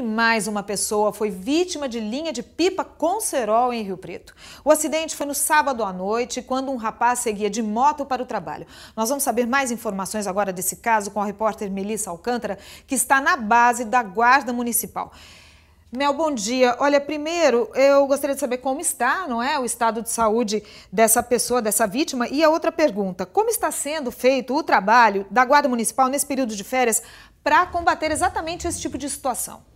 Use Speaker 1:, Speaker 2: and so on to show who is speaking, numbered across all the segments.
Speaker 1: E mais uma pessoa foi vítima de linha de pipa com cerol em Rio Preto. O acidente foi no sábado à noite, quando um rapaz seguia de moto para o trabalho. Nós vamos saber mais informações agora desse caso com a repórter Melissa Alcântara, que está na base da Guarda Municipal. Mel, bom dia. Olha, primeiro eu gostaria de saber como está, não é, o estado de saúde dessa pessoa, dessa vítima. E a outra pergunta: como está sendo feito o trabalho da Guarda Municipal nesse período de férias para combater exatamente esse tipo de situação?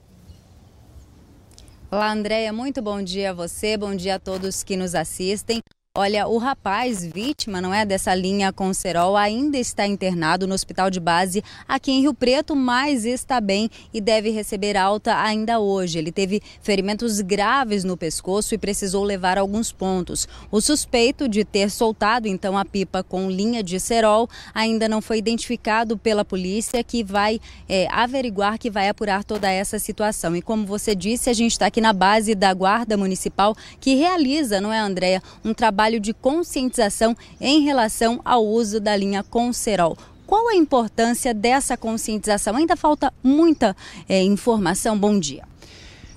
Speaker 2: Olá, Andréia, muito bom dia a você, bom dia a todos que nos assistem. Olha, o rapaz vítima, não é, dessa linha com Serol ainda está internado no hospital de base aqui em Rio Preto, mas está bem e deve receber alta ainda hoje. Ele teve ferimentos graves no pescoço e precisou levar alguns pontos. O suspeito de ter soltado então a pipa com linha de Serol ainda não foi identificado pela polícia, que vai é, averiguar, que vai apurar toda essa situação. E como você disse, a gente está aqui na base da Guarda Municipal que realiza, não é, Andréia, um trabalho trabalho de conscientização em relação ao uso da linha Concerol. Qual a importância dessa conscientização? Ainda falta muita é, informação. Bom dia.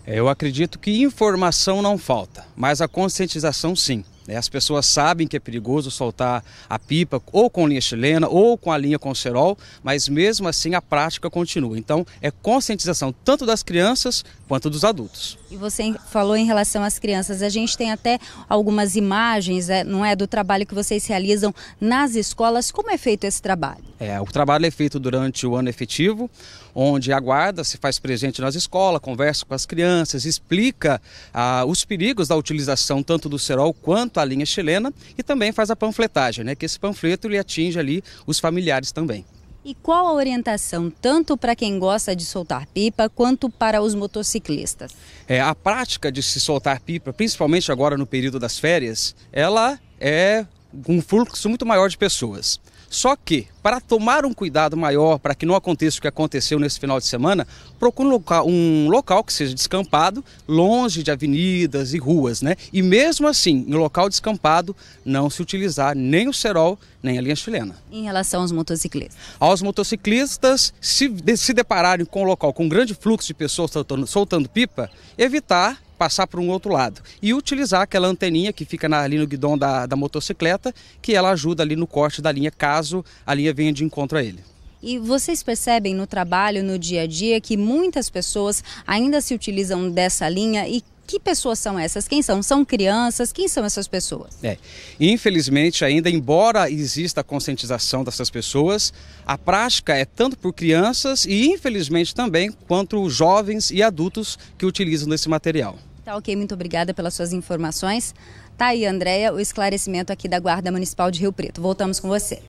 Speaker 3: É, eu acredito que informação não falta, mas a conscientização sim. Né? As pessoas sabem que é perigoso soltar a pipa ou com linha chilena ou com a linha com cerol, mas mesmo assim a prática continua. Então é conscientização tanto das crianças quanto dos adultos.
Speaker 2: E você falou em relação às crianças, a gente tem até algumas imagens, é, não é, do trabalho que vocês realizam nas escolas. Como é feito esse trabalho?
Speaker 3: É, o trabalho é feito durante o ano efetivo, onde a guarda se faz presente nas escolas, conversa com as crianças, explica ah, os perigos da utilização tanto do cerol quanto a linha chilena e também faz a panfletagem, né, que esse panfleto ele atinge ali os familiares também.
Speaker 2: E qual a orientação tanto para quem gosta de soltar pipa quanto para os motociclistas?
Speaker 3: É, a prática de se soltar pipa, principalmente agora no período das férias, ela é um fluxo muito maior de pessoas. Só que, para tomar um cuidado maior, para que não aconteça o que aconteceu nesse final de semana, procure um local, um local que seja descampado, longe de avenidas e ruas, né? E mesmo assim, em local descampado, não se utilizar nem o cerol, nem a linha chilena.
Speaker 2: Em relação aos motociclistas?
Speaker 3: Aos motociclistas, se, se depararem com um local com um grande fluxo de pessoas soltando, soltando pipa, evitar passar para um outro lado e utilizar aquela anteninha que fica na, ali no guidão da, da motocicleta, que ela ajuda ali no corte da linha caso a linha venha de encontro a ele.
Speaker 2: E vocês percebem no trabalho, no dia a dia, que muitas pessoas ainda se utilizam dessa linha e que pessoas são essas? Quem são? São crianças? Quem são essas pessoas?
Speaker 3: É. Infelizmente, ainda, embora exista a conscientização dessas pessoas, a prática é tanto por crianças e, infelizmente, também quanto jovens e adultos que utilizam esse material.
Speaker 2: Tá ok, muito obrigada pelas suas informações. Tá aí, Andréia, o esclarecimento aqui da Guarda Municipal de Rio Preto. Voltamos com você.